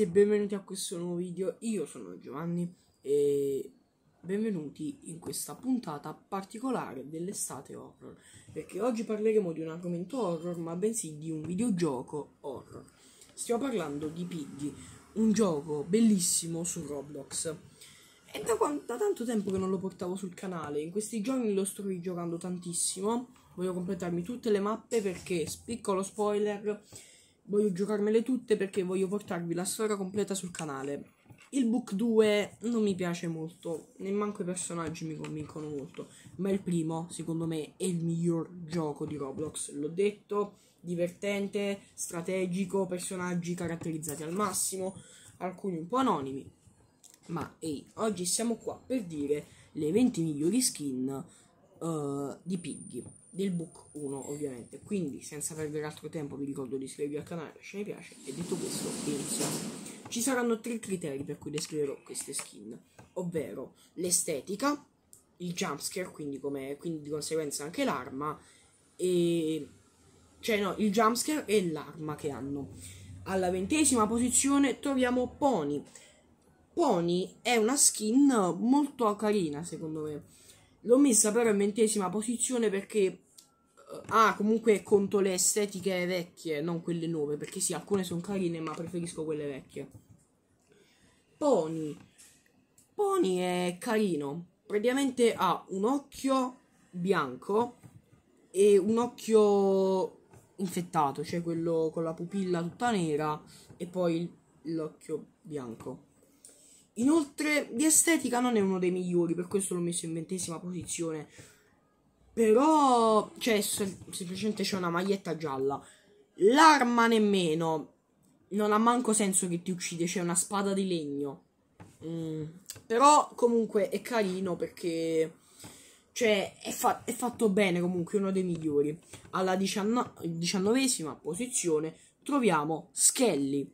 ragazzi e benvenuti a questo nuovo video, io sono Giovanni e benvenuti in questa puntata particolare dell'estate horror perché oggi parleremo di un argomento horror ma bensì di un videogioco horror stiamo parlando di Piggy, un gioco bellissimo su Roblox è da, quant- da tanto tempo che non lo portavo sul canale, in questi giorni lo sto rigiocando tantissimo voglio completarmi tutte le mappe perché, piccolo spoiler voglio giocarmele tutte perché voglio portarvi la storia completa sul canale. Il book 2 non mi piace molto, neanche i personaggi mi convincono molto, ma il primo, secondo me, è il miglior gioco di Roblox, l'ho detto, divertente, strategico, personaggi caratterizzati al massimo, alcuni un po' anonimi. Ma ehi, oggi siamo qua per dire le 20 migliori skin uh, di Piggy del book 1 ovviamente quindi senza perdere altro tempo vi ricordo di iscrivervi al canale lasciare mi piace e detto questo iniziamo ci saranno tre criteri per cui descriverò queste skin ovvero l'estetica il jumpscare quindi, quindi di conseguenza anche l'arma e cioè no il jumpscare e l'arma che hanno alla ventesima posizione troviamo Pony Pony è una skin molto carina secondo me L'ho messa però in ventesima posizione perché ha eh, ah, comunque conto le estetiche vecchie, non quelle nuove, perché sì, alcune sono carine, ma preferisco quelle vecchie. Pony. Pony è carino. Praticamente ha un occhio bianco e un occhio infettato, cioè quello con la pupilla tutta nera e poi l'occhio bianco. Inoltre di estetica non è uno dei migliori, per questo l'ho messo in ventesima posizione. Però, cioè, semplicemente c'è una maglietta gialla. L'arma nemmeno. Non ha manco senso che ti uccide, c'è una spada di legno. Mm. Però comunque è carino perché... Cioè, è, fa- è fatto bene comunque, uno dei migliori. Alla diciannovesima posizione troviamo Skelly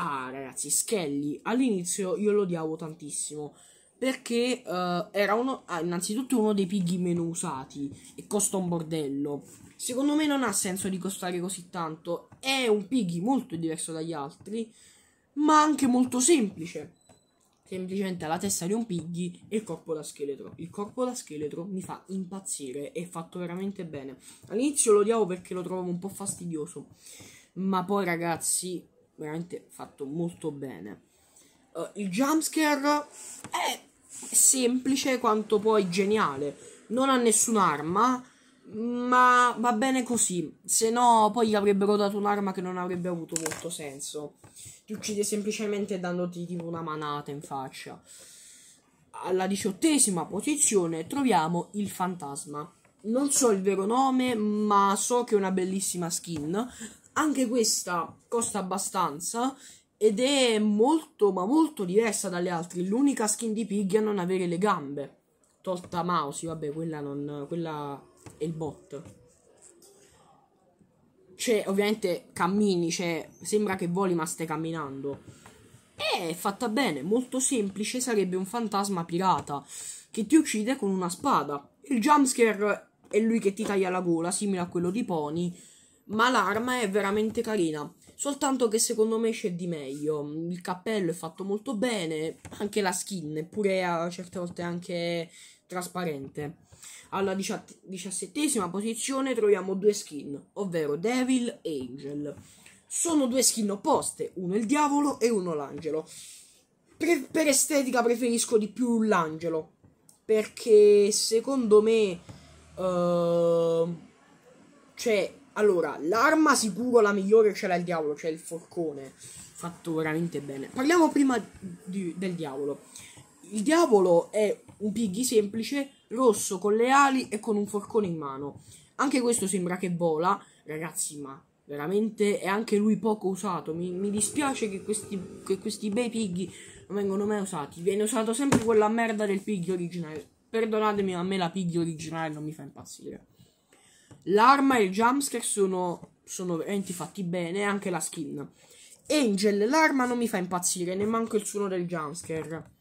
Ah, ragazzi, Skelly all'inizio io lo odiavo tantissimo. Perché uh, era uno, ah, innanzitutto uno dei pighi meno usati e costa un bordello. Secondo me non ha senso di costare così tanto. È un pighi molto diverso dagli altri, ma anche molto semplice. Semplicemente ha la testa di un piggy e il corpo da scheletro. Il corpo da scheletro mi fa impazzire, è fatto veramente bene. All'inizio lo odiavo perché lo trovavo un po' fastidioso. Ma poi, ragazzi, veramente fatto molto bene. Uh, il jumpscare è semplice quanto poi geniale. Non ha nessun'arma, ma va bene così. Se no, poi gli avrebbero dato un'arma che non avrebbe avuto molto senso. Ti uccide semplicemente dandoti tipo una manata in faccia. Alla diciottesima posizione troviamo il fantasma. Non so il vero nome, ma so che è una bellissima skin anche questa costa abbastanza ed è molto ma molto diversa dalle altre. L'unica skin di Pig a non avere le gambe. Tolta mouse vabbè, quella non quella è il bot. cioè ovviamente cammini, cioè sembra che voli ma stai camminando. E è fatta bene, molto semplice, sarebbe un fantasma pirata che ti uccide con una spada. Il jumpscare è lui che ti taglia la gola, simile a quello di Pony ma l'arma è veramente carina. Soltanto che secondo me c'è di meglio. Il cappello è fatto molto bene, anche la skin, eppure a eh, certe volte anche trasparente. Alla diciassettesima posizione troviamo due skin, ovvero Devil e Angel. Sono due skin opposte, uno il diavolo e uno l'angelo. per, per estetica preferisco di più l'angelo, perché secondo me... Uh, cioè, allora, l'arma sicuro la migliore ce l'ha il diavolo, cioè il forcone. Fatto veramente bene. Parliamo prima di, del diavolo. Il diavolo è un piggy semplice, rosso, con le ali e con un forcone in mano. Anche questo sembra che vola, ragazzi, ma veramente è anche lui poco usato. Mi, mi dispiace che questi, che questi bei piggy non vengono mai usati. Viene usato sempre quella merda del piggy originale. Perdonatemi, ma a me la piggy originale non mi fa impazzire. L'arma e il jumpscare sono, sono veramente fatti bene, anche la skin. Angel, l'arma non mi fa impazzire, manco il suono del jumpscare.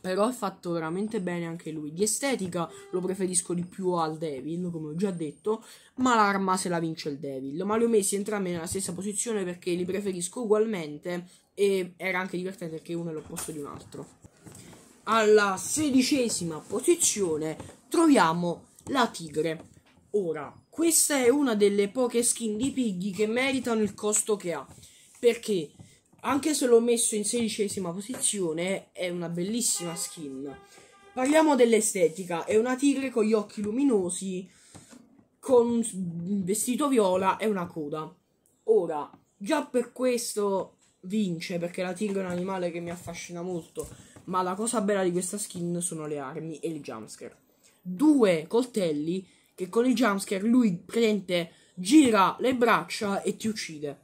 Però è fatto veramente bene anche lui. Di estetica lo preferisco di più al Devil, come ho già detto. Ma l'arma se la vince il Devil. Ma li ho messi entrambi nella stessa posizione perché li preferisco ugualmente. E era anche divertente perché uno è l'opposto di un altro. Alla sedicesima posizione troviamo la tigre. Ora, questa è una delle poche skin di Piggy che meritano il costo che ha. Perché, anche se l'ho messo in sedicesima posizione, è una bellissima skin. Parliamo dell'estetica. È una tigre con gli occhi luminosi, con un vestito viola e una coda. Ora, già per questo vince, perché la tigre è un animale che mi affascina molto. Ma la cosa bella di questa skin sono le armi e il jumpscare. Due coltelli che con il jumpscare lui praticamente gira le braccia e ti uccide.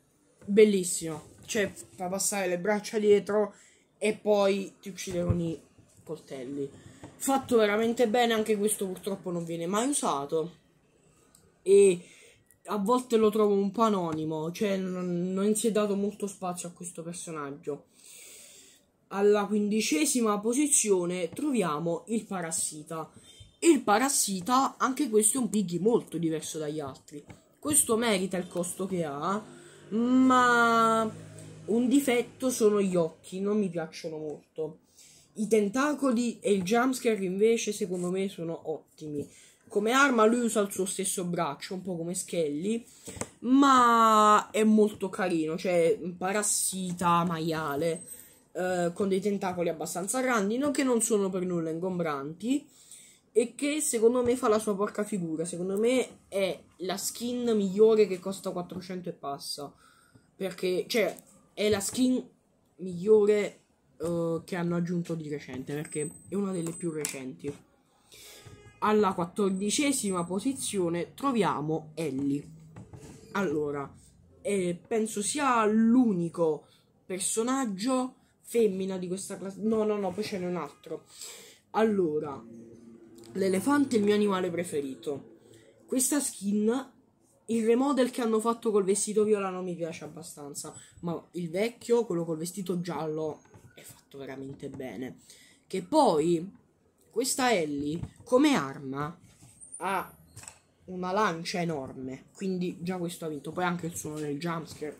Bellissimo. Cioè, fa passare le braccia dietro e poi ti uccide con i coltelli. Fatto veramente bene, anche questo purtroppo non viene mai usato. E a volte lo trovo un po' anonimo, cioè non, non si è dato molto spazio a questo personaggio. Alla quindicesima posizione troviamo il parassita. Il parassita, anche questo è un piggy molto diverso dagli altri. Questo merita il costo che ha, ma un difetto sono gli occhi, non mi piacciono molto. I tentacoli e il jumpscare invece secondo me sono ottimi. Come arma lui usa il suo stesso braccio, un po' come Skelly, ma è molto carino, cioè un parassita maiale eh, con dei tentacoli abbastanza grandi, non che non sono per nulla ingombranti e che secondo me fa la sua porca figura. Secondo me è la skin migliore che costa 400 e passa. Perché, cioè, è la skin migliore uh, che hanno aggiunto di recente, perché è una delle più recenti. Alla quattordicesima posizione troviamo Ellie. Allora, eh, penso sia l'unico personaggio femmina di questa classe. No, no, no, poi ce n'è un altro. Allora, L'elefante è il mio animale preferito. Questa skin, il remodel che hanno fatto col vestito viola non mi piace abbastanza, ma il vecchio, quello col vestito giallo, è fatto veramente bene. Che poi questa Ellie come arma ha una lancia enorme, quindi già questo ha vinto. Poi anche il suono del jumpscare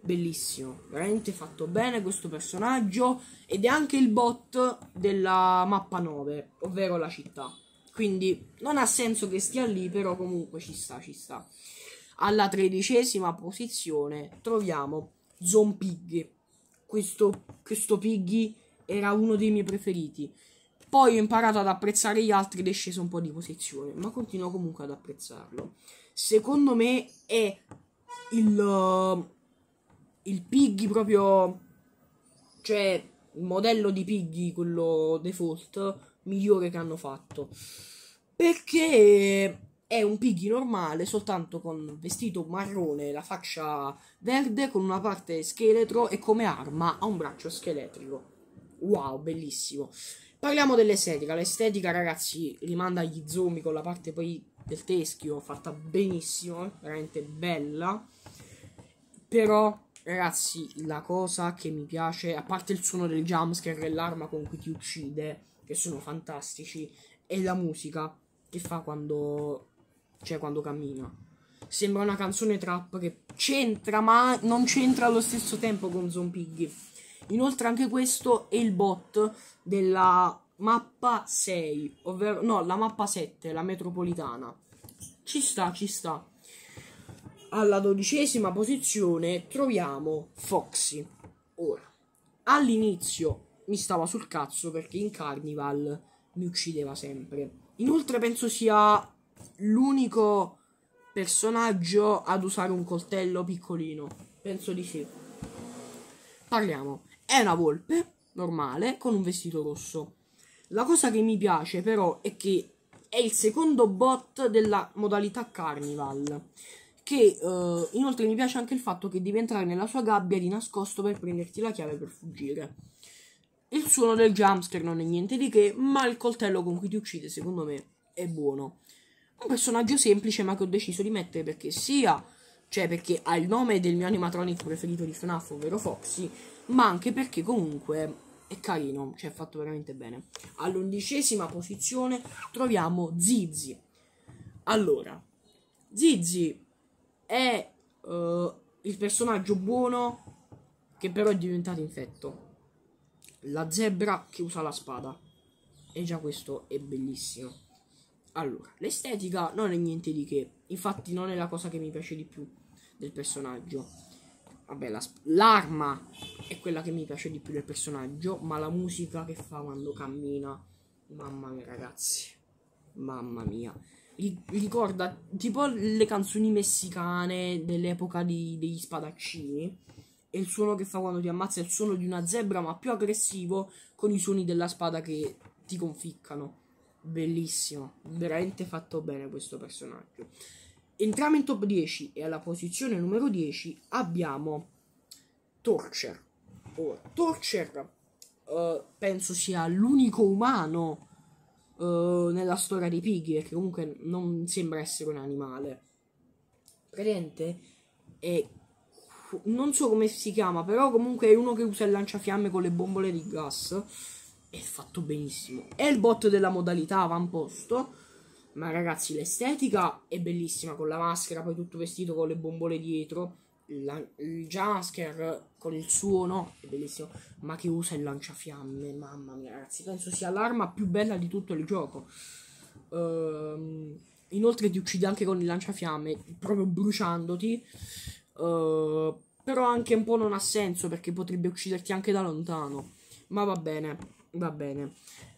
bellissimo, veramente fatto bene questo personaggio ed è anche il bot della mappa 9, ovvero la città. Quindi non ha senso che stia lì, però comunque ci sta, ci sta. Alla tredicesima posizione troviamo Zompig. Questo, questo Piggy era uno dei miei preferiti. Poi ho imparato ad apprezzare gli altri ed è sceso un po' di posizione, ma continuo comunque ad apprezzarlo. Secondo me è il il Piggy proprio... Cioè, il modello di Piggy, quello default, migliore che hanno fatto. Perché è un Piggy normale, soltanto con vestito marrone, la faccia verde, con una parte scheletro e come arma ha un braccio scheletrico. Wow, bellissimo. Parliamo dell'estetica. L'estetica, ragazzi, rimanda agli zombie con la parte poi del teschio fatta benissimo, eh, veramente bella. Però Ragazzi, la cosa che mi piace, a parte il suono del jumpscare e l'arma con cui ti uccide, che sono fantastici, è la musica che fa quando, cioè, quando cammina. Sembra una canzone trap che c'entra, ma non c'entra allo stesso tempo con Zompiggy. Inoltre anche questo è il bot della mappa 6, ovvero no, la mappa 7, la metropolitana. Ci sta, ci sta alla dodicesima posizione troviamo Foxy. Ora, all'inizio mi stava sul cazzo perché in Carnival mi uccideva sempre. Inoltre penso sia l'unico personaggio ad usare un coltello piccolino. Penso di sì. Parliamo. È una volpe normale con un vestito rosso. La cosa che mi piace però è che è il secondo bot della modalità Carnival. Che eh, inoltre mi piace anche il fatto che devi entrare nella sua gabbia di nascosto per prenderti la chiave per fuggire. Il suono del jumpscare non è niente di che, ma il coltello con cui ti uccide, secondo me, è buono. Un personaggio semplice, ma che ho deciso di mettere perché sia cioè perché ha il nome del mio animatronic preferito di FNAF, ovvero Foxy, ma anche perché comunque è carino, cioè è fatto veramente bene. All'undicesima posizione troviamo Zizi. Allora, Zizi è uh, il personaggio buono che però è diventato infetto. La zebra che usa la spada. E già questo è bellissimo. Allora, l'estetica non è niente di che. Infatti non è la cosa che mi piace di più del personaggio. Vabbè, la l'arma è quella che mi piace di più del personaggio, ma la musica che fa quando cammina. Mamma mia, ragazzi. Mamma mia ricorda tipo le canzoni messicane dell'epoca di, degli spadaccini. E il suono che fa quando ti ammazza è il suono di una zebra, ma più aggressivo con i suoni della spada che ti conficcano. Bellissimo, veramente fatto bene questo personaggio. Entriamo in top 10 e alla posizione numero 10 abbiamo Torcher. Ora, Torcher uh, penso sia l'unico umano eh, nella storia dei pighi, che comunque non sembra essere un animale. Praticamente è non so come si chiama, però comunque è uno che usa il lanciafiamme con le bombole di gas. È fatto benissimo. È il bot della modalità avamposto. Ma ragazzi, l'estetica è bellissima con la maschera, poi tutto vestito con le bombole dietro la, il jumpscare con il suo no è bellissimo, ma che usa il lanciafiamme, mamma mia ragazzi, penso sia l'arma più bella di tutto il gioco. Uh, inoltre ti uccide anche con il lanciafiamme, proprio bruciandoti. Uh, però anche un po' non ha senso perché potrebbe ucciderti anche da lontano. Ma va bene, va bene.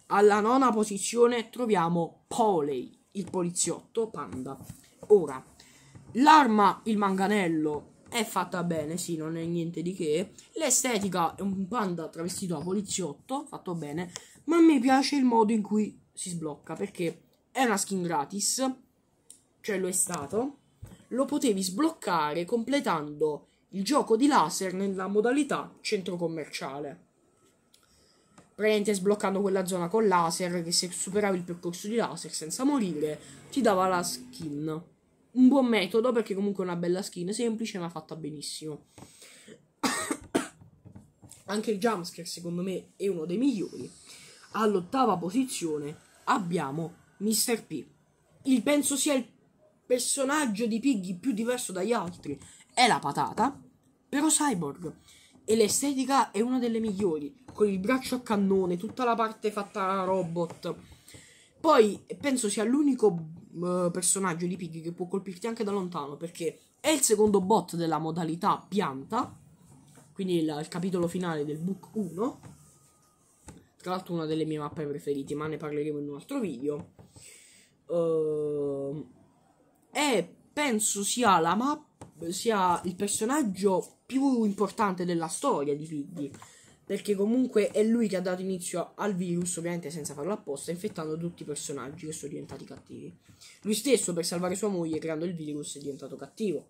Alla nona posizione troviamo Poley, il poliziotto panda. Ora, l'arma, il manganello, è fatta bene, sì, non è niente di che. L'estetica è un panda travestito da poliziotto, fatto bene, ma mi piace il modo in cui si sblocca, perché è una skin gratis, cioè lo è stato, lo potevi sbloccare completando il gioco di laser nella modalità centro commerciale. Praticamente sbloccando quella zona con laser che se superavi il percorso di laser senza morire ti dava la skin un buon metodo perché comunque è una bella skin, semplice ma fatta benissimo. Anche il jumpscare secondo me è uno dei migliori. All'ottava posizione abbiamo Mr. P. Il penso sia il personaggio di Piggy più diverso dagli altri. È la patata, però cyborg. E l'estetica è una delle migliori, con il braccio a cannone, tutta la parte fatta da robot. Poi penso sia l'unico eh, personaggio di Piggy che può colpirti anche da lontano perché è il secondo bot della modalità pianta, quindi il, il capitolo finale del book 1. Tra l'altro una delle mie mappe preferite, ma ne parleremo in un altro video. Uh, e penso sia la mappa sia il personaggio più importante della storia di Piggy perché comunque è lui che ha dato inizio al virus, ovviamente senza farlo apposta, infettando tutti i personaggi che sono diventati cattivi. Lui stesso, per salvare sua moglie, creando il virus, è diventato cattivo.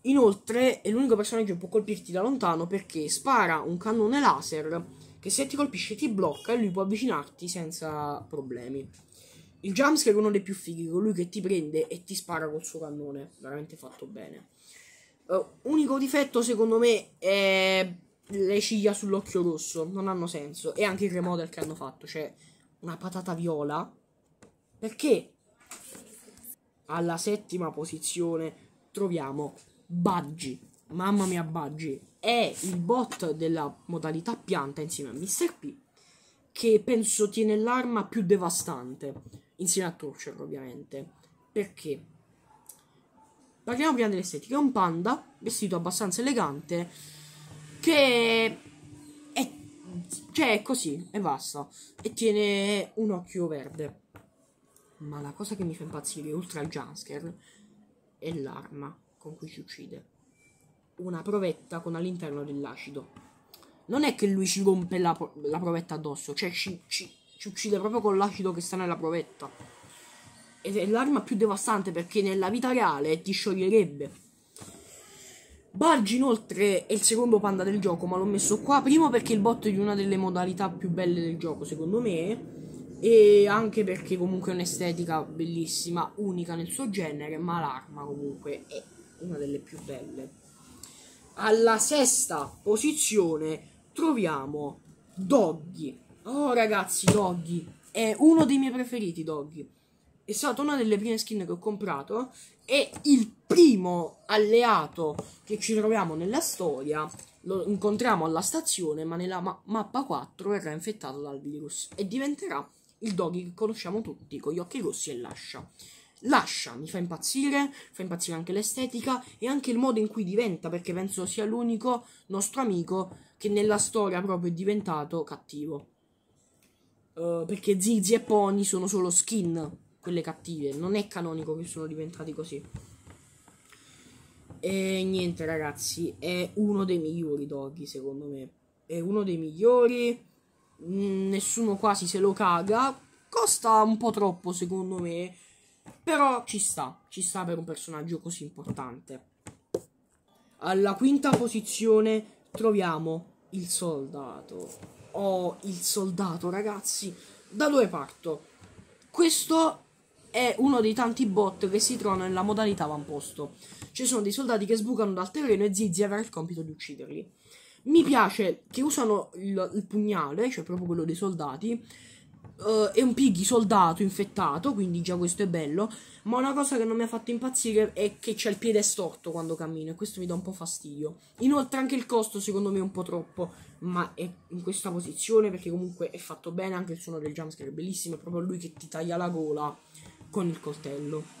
Inoltre, è l'unico personaggio che può colpirti da lontano perché spara un cannone laser che se ti colpisce ti blocca e lui può avvicinarti senza problemi. Il jumpscare è uno dei più fighi, colui che ti prende e ti spara col suo cannone, veramente fatto bene. Uh, unico difetto secondo me è le ciglia sull'occhio rosso, non hanno senso. E anche il remodel che hanno fatto, cioè una patata viola. Perché alla settima posizione troviamo Budgie. Mamma mia, Budgie. è il bot della modalità pianta insieme a Mr. P che penso tiene l'arma più devastante insieme a Torcher ovviamente perché parliamo prima dell'estetica è un panda vestito abbastanza elegante che è, cioè è così e basta e tiene un occhio verde ma la cosa che mi fa impazzire oltre al jumpscare è l'arma con cui ci uccide una provetta con all'interno dell'acido non è che lui ci rompe la, la provetta addosso cioè ci, ci, ci uccide proprio con l'acido che sta nella provetta ed è l'arma più devastante perché nella vita reale ti scioglierebbe Bulge inoltre è il secondo panda del gioco, ma l'ho messo qua. Primo perché il bot è di una delle modalità più belle del gioco, secondo me. E anche perché comunque è un'estetica bellissima, unica nel suo genere, ma l'arma comunque è una delle più belle. Alla sesta posizione troviamo Doggy. Oh ragazzi, Doggy è uno dei miei preferiti, Doggy è stata una delle prime skin che ho comprato e il primo alleato che ci troviamo nella storia lo incontriamo alla stazione ma nella ma mappa 4 verrà infettato dal virus e diventerà il doggy che conosciamo tutti con gli occhi rossi e l'ascia. L'ascia mi fa impazzire, fa impazzire anche l'estetica e anche il modo in cui diventa perché penso sia l'unico nostro amico che nella storia proprio è diventato cattivo. Uh, perché Zizi e Pony sono solo skin quelle cattive. Non è canonico che sono diventati così. E niente, ragazzi, è uno dei migliori doggy, secondo me. È uno dei migliori. Mm, nessuno quasi se lo caga. Costa un po' troppo, secondo me. Però ci sta, ci sta per un personaggio così importante. Alla quinta posizione troviamo il soldato. Oh, il soldato, ragazzi. Da dove parto? Questo è uno dei tanti bot che si trovano nella modalità avamposto. Ci sono dei soldati che sbucano dal terreno e Zizi avrà il compito di ucciderli. Mi piace che usano il, il pugnale, cioè proprio quello dei soldati. Uh, è un piggy soldato infettato, quindi già questo è bello. Ma una cosa che non mi ha fatto impazzire è che c'è il piede storto quando cammino, e questo mi dà un po' fastidio. Inoltre, anche il costo, secondo me, è un po' troppo. Ma è in questa posizione perché comunque è fatto bene. Anche il suono del jumpscare è bellissimo. È proprio lui che ti taglia la gola con il coltello.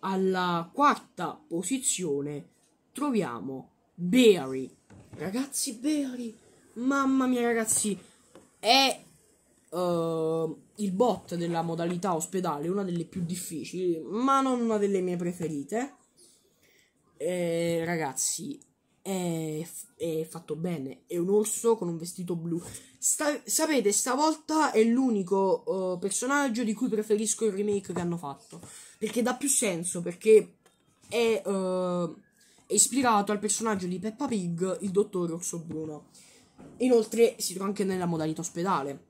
Alla quarta posizione troviamo Barry. Ragazzi, Barry, mamma mia ragazzi, è Uh, il bot della modalità ospedale, una delle più difficili, ma non una delle mie preferite. Eh, ragazzi, è, è, fatto bene. È un orso con un vestito blu. Sta, sapete, stavolta è l'unico uh, personaggio di cui preferisco il remake che hanno fatto. Perché dà più senso, perché è, uh, è ispirato al personaggio di Peppa Pig, il dottor Orso Bruno. Inoltre si trova anche nella modalità ospedale.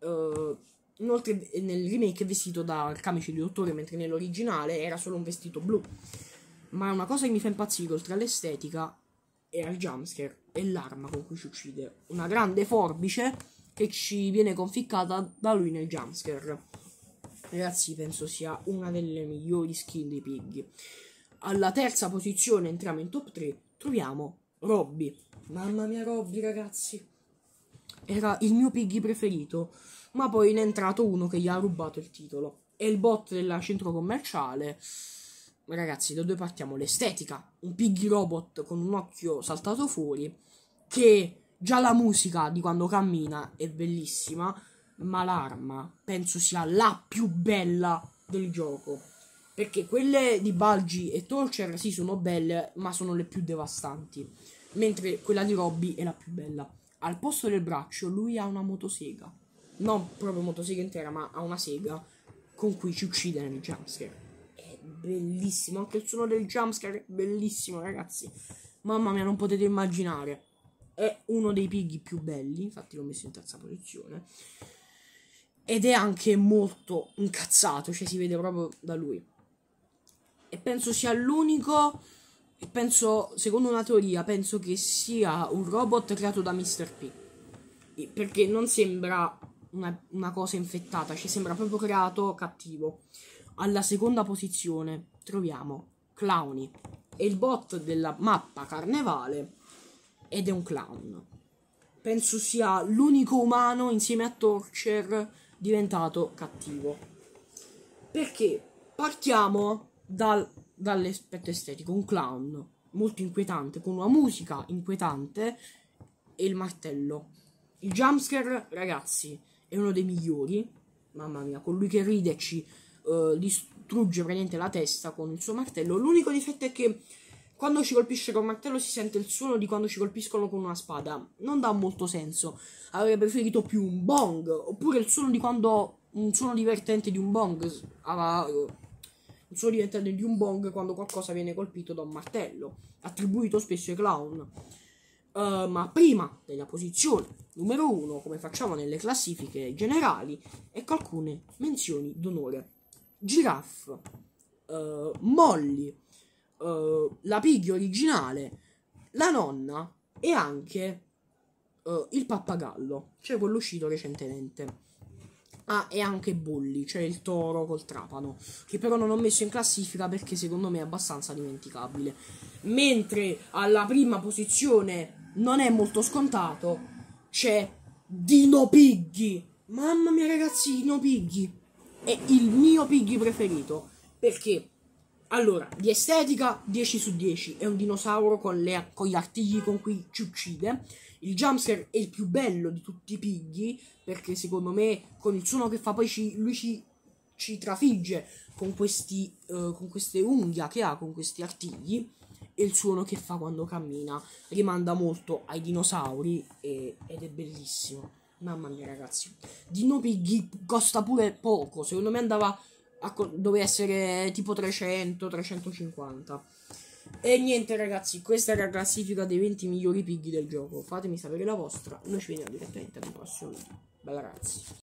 Uh, inoltre nel remake è vestito dal camice di dottore, mentre nell'originale era solo un vestito blu. Ma una cosa che mi fa impazzire, oltre all'estetica, e al jumpscare è l'arma con cui ci uccide. Una grande forbice che ci viene conficcata da lui nel jumpscare. Ragazzi, penso sia una delle migliori skin dei piggy. Alla terza posizione entriamo in top 3, troviamo Robby. Mamma mia Robby, ragazzi. Era il mio piggy preferito, ma poi ne è entrato uno che gli ha rubato il titolo. È il bot del centro commerciale ragazzi, da dove partiamo? L'estetica, un piggy robot con un occhio saltato fuori, che già la musica di quando cammina è bellissima, ma l'arma penso sia la più bella del gioco. Perché quelle di Balgi e Torcher sì sono belle, ma sono le più devastanti. Mentre quella di Robby è la più bella. Al posto del braccio lui ha una motosega. Non proprio motosega intera, ma ha una sega con cui ci uccide nel jumpscare bellissimo. Anche il suono del jumpscare è bellissimo, ragazzi. Mamma mia, non potete immaginare. È uno dei pighi più belli. Infatti, l'ho messo in terza posizione. Ed è anche molto incazzato, cioè si vede proprio da lui. E penso sia l'unico. Penso, secondo una teoria, penso che sia un robot creato da Mr. P. Perché non sembra una, una cosa infettata, ci cioè sembra proprio creato cattivo. Alla seconda posizione troviamo Clowny. È il bot della mappa Carnevale ed è un clown. Penso sia l'unico umano insieme a Torcher diventato cattivo. Perché partiamo dal, dall'aspetto estetico, un clown molto inquietante, con una musica inquietante e il martello. Il jumpscare, ragazzi, è uno dei migliori. Mamma mia, colui che ride ci distrugge eh, praticamente la testa con il suo martello. L'unico difetto è che quando ci colpisce con un martello si sente il suono di quando ci colpiscono con una spada. Non dà molto senso. Avrei preferito più un bong, oppure il suono di quando un suono divertente di un bong un eh, suono divertente di un bong quando qualcosa viene colpito da un martello, attribuito spesso ai clown. Uh, ma prima della posizione numero uno, come facciamo nelle classifiche generali, ecco alcune menzioni d'onore. Giraffe, uh, Molly, uh, la pig originale, la nonna e anche uh, il pappagallo, cioè quello uscito recentemente. Ah, e anche Bully, cioè il toro col trapano, che però non ho messo in classifica perché secondo me è abbastanza dimenticabile. Mentre alla prima posizione non è molto scontato, c'è Dino Piggy. Mamma mia ragazzi, Dino Piggy è il mio Piggy preferito. Perché? Allora, di estetica 10 su 10, è un dinosauro con, le, con gli artigli con cui ci uccide. Il jumpscare è il più bello di tutti i pigli, perché secondo me con il suono che fa poi ci, lui ci, ci trafigge con, questi, uh, con queste unghie che ha, con questi artigli. E il suono che fa quando cammina rimanda molto ai dinosauri e, ed è bellissimo. Mamma mia, ragazzi. Dino Piggy costa pure poco. Secondo me andava. A, doveva essere tipo 300, 350. E niente, ragazzi. Questa era la classifica dei 20 migliori piggy del gioco. Fatemi sapere la vostra. Noi ci vediamo direttamente nel prossimo video. Bella, ragazzi.